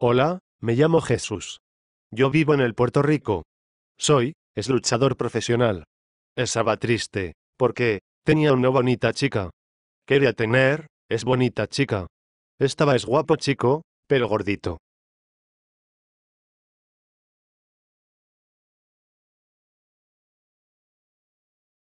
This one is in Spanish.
Hola, me llamo Jesús. Yo vivo en el Puerto Rico. Soy, es luchador profesional. Estaba triste, porque, tenía una bonita chica. Quería tener, es bonita chica. Estaba es guapo chico, pero gordito.